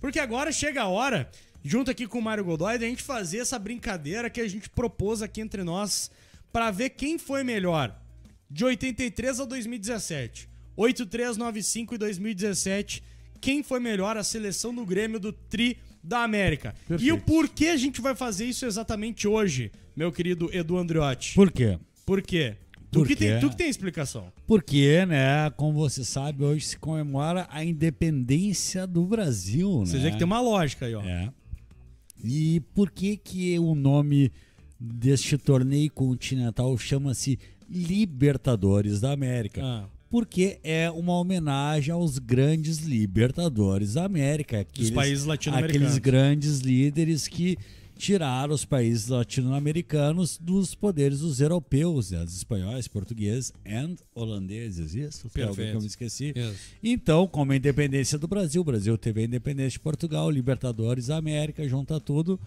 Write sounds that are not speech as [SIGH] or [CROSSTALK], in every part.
Porque agora chega a hora, junto aqui com o Mário Godoy, a gente fazer essa brincadeira que a gente propôs aqui entre nós para ver quem foi melhor de 83 a 2017. 83, 95 e 2017. Quem foi melhor a seleção do Grêmio do Tri da América? Perfeito. E o porquê a gente vai fazer isso exatamente hoje, meu querido Edu Andriotti? Por quê? Por quê? Tu que, tem, tu que tem explicação. Porque, né, como você sabe, hoje se comemora a independência do Brasil, né? Você vê que tem uma lógica aí, ó. É. E por que que o nome deste torneio continental chama-se Libertadores da América? Ah. Porque é uma homenagem aos grandes libertadores da América. Aqueles, países latino-americanos. Aqueles grandes líderes que tirar os países latino-americanos dos poderes dos europeus, né? espanhóis, portugueses e holandeses. Isso, Perfeito. foi que eu me esqueci. Então, como a independência do Brasil, o Brasil teve a independência de Portugal, Libertadores, América, junta tudo,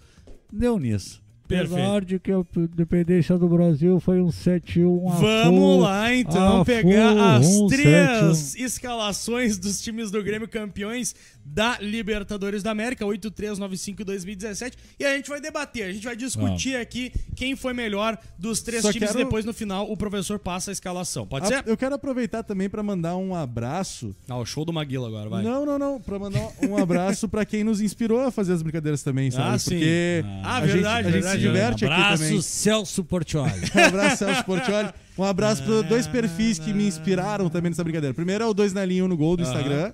deu nisso. Apesar Perfeito. de que a independência do Brasil foi um 7-1 Vamos lá, então, a pegar a as um três escalações dos times do Grêmio campeões da Libertadores da América, 8395 2017, e a gente vai debater, a gente vai discutir aqui quem foi melhor dos três Só times. Quero... Depois, no final, o professor passa a escalação. Pode a... Ah, ser? Eu quero aproveitar também para mandar um abraço. Ah, o show do Maguila agora, vai. Não, não, não. Para mandar um abraço para quem nos inspirou a fazer as brincadeiras também, sabe? Ah, sim. Porque ah, a verdade, gente, a verdade. Gente diverte abraço, aqui também. Celso Portioli. [LAUGHS] um abraço, Celso Portioli. Um abraço para ah. dois perfis que me inspiraram também nessa brincadeira. Primeiro é o Dois na Linha, um no Gol do Instagram.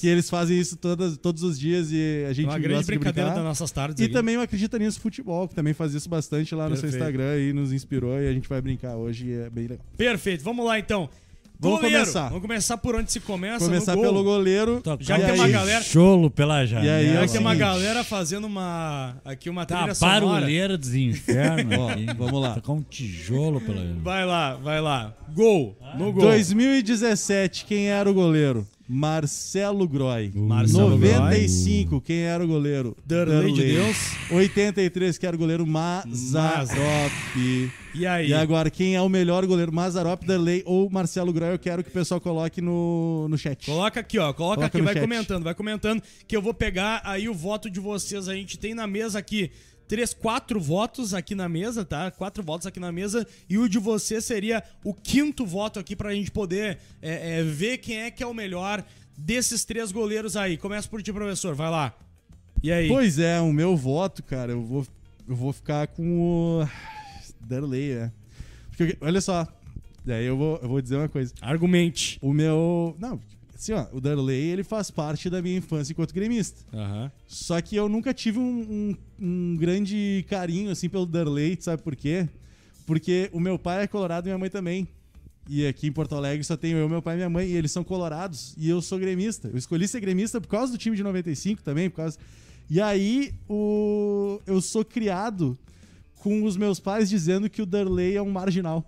Que eles fazem isso todas, todos os dias e a gente Uma grande brincadeira das nossas tardes. E aí. também o Acredita Nisso Futebol, que também faz isso bastante lá Perfeito. no seu Instagram e nos inspirou. E a gente vai brincar hoje e é bem legal. Perfeito. Vamos lá, então. Vamos goleiro. começar. Vamos começar por onde se começa. Começar gol. pelo goleiro. Tá, já tem tá é uma galera. Cholo pela janela. É já tem é uma galera fazendo uma. Aqui uma tá, trilha tá, barulheira dos infernos. [LAUGHS] vamos lá. Tocar um tijolo pela janela. Vai lá, vai lá. Gol. Ah. No gol. 2017, quem era o goleiro? Marcelo Groy. Uh, Marcelo 95, Groy. quem era o goleiro? Derlei de Deus. 83, quem era o goleiro Mazarop. E aí? E agora, quem é o melhor goleiro? Mazarop, Derlei ou Marcelo Groy? Eu quero que o pessoal coloque no, no chat. Coloca aqui, ó. Coloca, coloca aqui, vai chat. comentando, vai comentando, que eu vou pegar aí o voto de vocês. A gente tem na mesa aqui três, quatro votos aqui na mesa, tá? Quatro votos aqui na mesa. E o de você seria o quinto voto aqui pra gente poder é, é, ver quem é que é o melhor desses três goleiros aí. Começa por ti, professor. Vai lá. E aí? Pois é, o meu voto, cara, eu vou, eu vou ficar com o Derlei, né? Porque, olha só, daí eu vou, eu vou dizer uma coisa. Argumente. O meu... Não, Assim, ó, o Darley, ele faz parte da minha infância enquanto gremista. Uhum. Só que eu nunca tive um, um, um grande carinho, assim, pelo Darley, sabe por quê? Porque o meu pai é colorado e minha mãe também. E aqui em Porto Alegre só tenho eu, meu pai e minha mãe, e eles são colorados, e eu sou gremista. Eu escolhi ser gremista por causa do time de 95 também, por causa... E aí, o... eu sou criado com os meus pais dizendo que o Darley é um marginal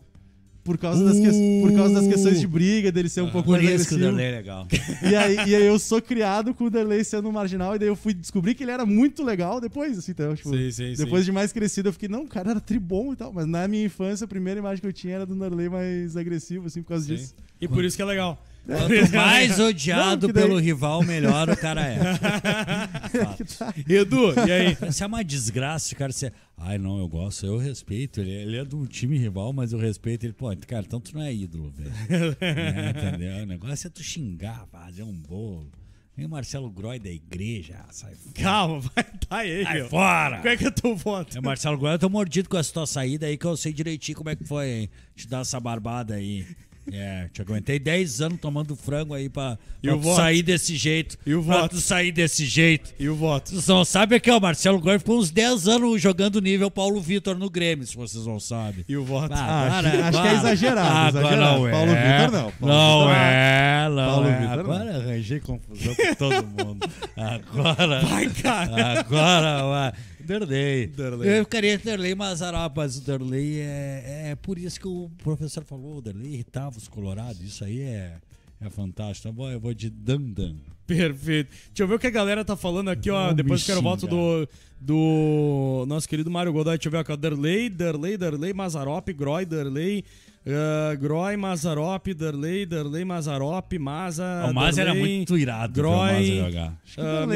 por causa, das, que, por causa das questões de uh. briga, dele ser um ah, pouco por mais isso que o Derlei é legal. [LAUGHS] E aí, e aí eu sou criado com o Derlei sendo um marginal, e daí eu fui descobrir que ele era muito legal depois, assim, então, tipo, sim, sim, depois sim. de mais crescido, eu fiquei, não, o cara era tribom e tal, mas na minha infância, a primeira imagem que eu tinha era do Derlei mais agressivo, assim, por causa disso. E por isso que é legal. Quanto mais [LAUGHS] odiado não, daí... pelo rival, melhor o cara é. [LAUGHS] [LAUGHS] Tá. Edu, e aí? Se [LAUGHS] é uma desgraça, cara, você. Ai, não, eu gosto, eu respeito. Ele, é, ele é do time rival, mas eu respeito ele. Pô, cara, então tu não é ídolo, velho. [LAUGHS] é, entendeu? O negócio é tu xingar, fazer um bolo. Vem o Marcelo Groy da igreja, sai fora. Calma, vai tá aí, sai meu. fora! Como é que eu tô voto? É, Marcelo Groy, eu tô mordido com essa tua saída aí, que eu sei direitinho como é que foi, hein? Te dar essa barbada aí. É, te aguentei 10 anos tomando frango aí pra, pra tu sair desse jeito. E o pra voto? tu sair desse jeito. E o voto? Vocês não sabem que é o Marcelo Gomes ficou uns 10 anos jogando nível Paulo Vitor no Grêmio, se vocês não sabem. E o voto? Ah, ah, acho, acho que é exagerado. Ah, exagerado. Não é. Paulo Vitor não. Paulo não Vitor, é, não. Paulo é. Vitor, agora não. arranjei confusão com todo mundo. Agora. Vai, cara. Agora, vai. Derlei. Eu queria Derlei, mas Arabas, Derlei é, é por isso que o professor falou, Derlei irritava os colorados, isso aí é... É fantástico. Tá bom, eu vou de Dandan. Perfeito. Deixa eu ver o que a galera tá falando aqui, ó. depois eu quero voto do, do nosso querido Mário Godoy. Deixa eu ver aqui, ó. Derley, é Derley, Derley, Mazarop, Groy, Derley. Uh, ah, Groy, Mazarop, Derley, Derley, Mazarop, Maza. Ah, o Maza era muito irado Groy, jogar. uh, ah,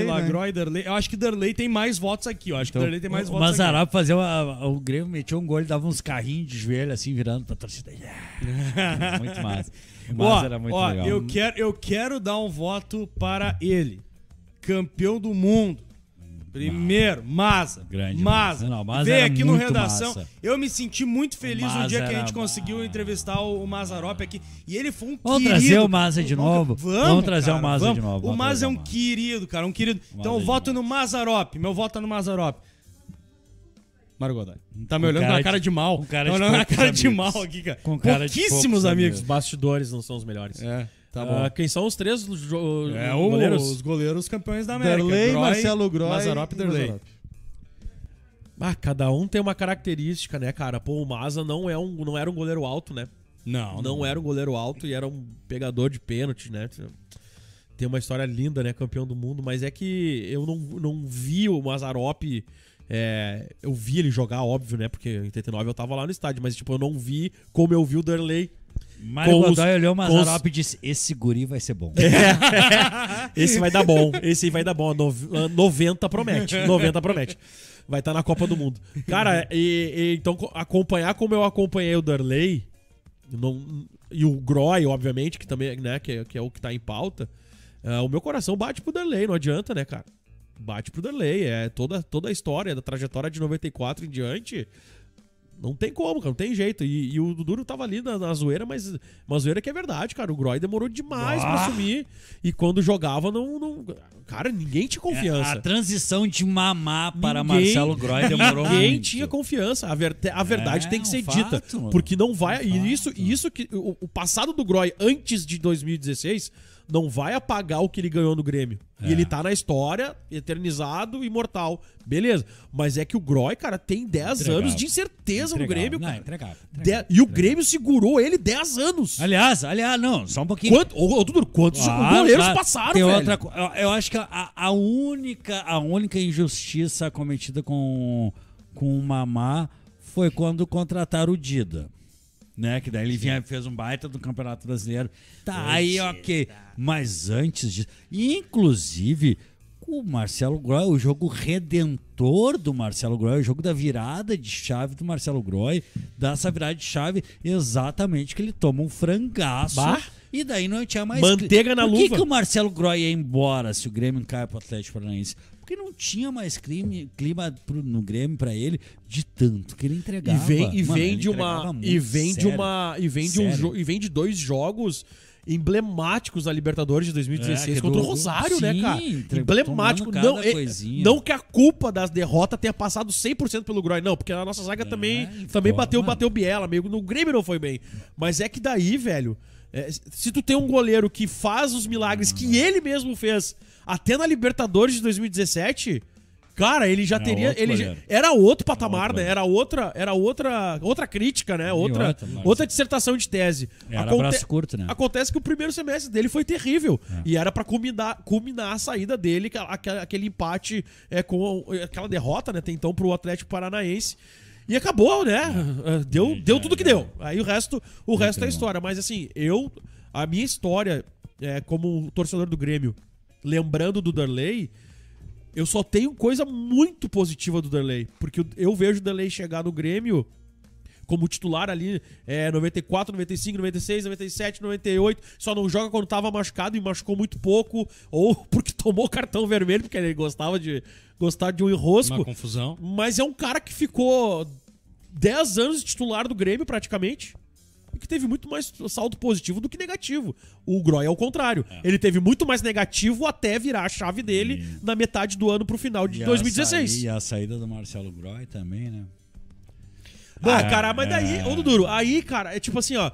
Derley, né? Eu acho que Derley tem mais votos aqui, ó. Acho então, que Derley tem mais o, votos. O Mazarop fazia. O, o Grêmio metia um gol, ele dava uns carrinhos de joelho assim, virando pra torcida. [LAUGHS] muito massa. Mas ó, era muito ó, legal. Eu quero, eu quero dar um voto para ele. Campeão do mundo. Primeiro, Maza. Grande. Maza. Não, Maza Veio aqui no Redação. Massa. Eu me senti muito feliz no dia que a gente conseguiu entrevistar o, o Mazarope aqui. E ele foi um vamos querido. Vamos trazer o Maza de novo. Vamos, vamos trazer o Maza de novo. o Maza é um querido, cara. Um querido. Então, eu é voto no Mazarope. Meu voto é no Mazarope. Mário Godoy. Tá me olhando com na cara de, mal. Com cara tá olhando de na cara amigos. de mal aqui, cara. Com cara Pouquíssimos de amigos. amigos. bastidores não são os melhores. É. Tá ah, bom. Uh, quem são os três jo- é, goleiros? Os goleiros campeões da América. Derlei, Groy, Marcelo Groy, Mazarop e Derlei. Ah, cada um tem uma característica, né, cara? Pô, o Maza não, é um, não era um goleiro alto, né? Não, não. Não era um goleiro alto e era um pegador de pênalti, né? Tem uma história linda, né? Campeão do mundo, mas é que eu não, não vi o Mazarop é, eu vi ele jogar, óbvio, né? Porque em 89 eu tava lá no estádio, mas tipo, eu não vi como eu vi o Derley o Godoy olhou o Mazarop e disse: Esse guri vai ser bom. [LAUGHS] É, esse vai dar bom. Esse vai dar bom. 90 ah, promete. 90 promete. Vai estar tá na Copa do Mundo. Cara, e, e, então acompanhar como eu acompanhei o Darley não, e o Groy, obviamente, que também né, que, é, que é o que está em pauta. Uh, o meu coração bate pro Darley, não adianta, né, cara? bate pro Derlei. É toda, toda a história da trajetória de 94 em diante. Não tem como, cara, não tem jeito. E, e o Duro tava ali na, na, zoeira, mas uma zoeira que é verdade, cara. O Groy demorou demais ah. pra sumir. E quando jogava, não. não cara, ninguém tinha é, confiança. É, a transição de mamá para ninguém, Marcelo Groy demorou Ninguém muito. tinha confiança. A, ver, a verdade é, tem que ser é dita. Porque não vai. É um e isso, isso que. O, o passado do Groy antes de 2016 não vai apagar o que ele ganhou no Grêmio. É. E ele tá na história, eternizado, imortal. Beleza. Mas é que o Groy, cara, tem 10 anos de incerteza entregado. no Grêmio, cara. Não, entregado. entregado. De... E o Grêmio segurou ele 10 anos. Aliás, aliás, não, só um pouquinho. Quanto, ô, Dudu, quantos goleiros passaram, tem velho? Outra, eu, eu acho que a, a, única, a única injustiça cometida com, com o Mamá foi quando contrataram o Dida né? Que daí ele vinha, fez um baita do Campeonato Brasileiro. Tá, aí ok. Mas antes disso, inclusive o Marcelo Groy, o jogo redentor do Marcelo Groy, o jogo da virada de chave do Marcelo Groy, dessa virada de chave, exatamente que ele toma um frangaço. Bah? E daí não tinha mais. Manteiga na Por luva. Por que, que o Marcelo Groy ia embora se o Grêmio cai pro Atlético Paranaense? porque não tinha mais crime, clima pro, no Grêmio para ele de tanto que ele entregava. E vem, e Mano, vem de uma e vem sério, de uma e vem de um e vem de dois jogos emblemáticos da Libertadores de 2016 é, contra o Rosário, né, Sim, né, cara? Emblemático. Não, é, não que a culpa das derrotas tenha passado 100% pelo Groy, não, porque a nossa zaga é, também, então, também bateu, bateu biela, amigo. no Grêmio não foi bem. Mas é que daí, velho, é, se tu tem um goleiro que faz os milagres que ele mesmo fez até na Libertadores de 2017 Cara, ele já era é teria. Ele já, era outro é patamar, era outro né? Era outra, era outra, outra crítica, né? Outra, outra, outra é. dissertação de tese. Era Aconte... braço curto, né? Acontece que o primeiro semestre dele foi terrível. É. E era para culminar, culminar a saída dele, aquele empate é, com aquela derrota, né? Até então pro Atlético Paranaense. E acabou, né? Deu, deu tudo que deu. Aí o resto, o resto é história. Mas assim, eu. A minha história é, como torcedor do Grêmio, lembrando do Darley eu só tenho coisa muito positiva do Derlei, porque eu vejo o Derlei chegar no Grêmio como titular ali, é, 94, 95, 96, 97, 98, só não joga quando tava machucado e machucou muito pouco, ou [LAUGHS] porque tomou cartão vermelho, porque ele gostava de gostar de um enrosco. Uma confusão. Mas é um cara que ficou 10 anos titular do Grêmio praticamente que teve muito mais saldo positivo do que negativo. O Groy é o contrário. É. Ele teve muito mais negativo até virar a chave dele e... na metade do ano pro final de e 2016. A E a saída do Marcelo Groy também, né? Bom, ah, cara, mas é. daí, ô Duro, aí, cara, é tipo assim, ó,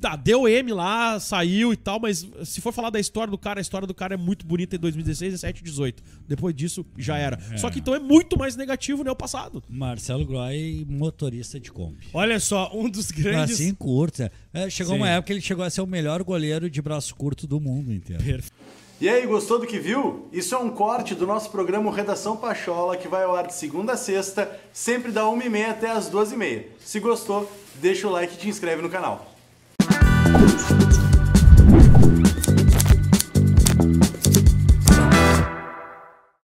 Tá, deu M lá, saiu e tal, mas se for falar da história do cara, a história do cara é muito bonita em 2016, 17 e 18. Depois disso, já era. É. Só que então é muito mais negativo, né? O passado. Marcelo Groy, motorista de Kombi. Olha só, um dos grandes. Bracinho ah, curto. É, é chegou Sim. uma época que ele chegou a ser o melhor goleiro de braço curto do mundo inteiro. E aí, gostou do que viu? Isso é um corte do nosso programa Redação Pachola, que vai ao ar de segunda a sexta, sempre da 1h30 até as 12 h 30 Se gostou, deixa o like e te inscreve no canal.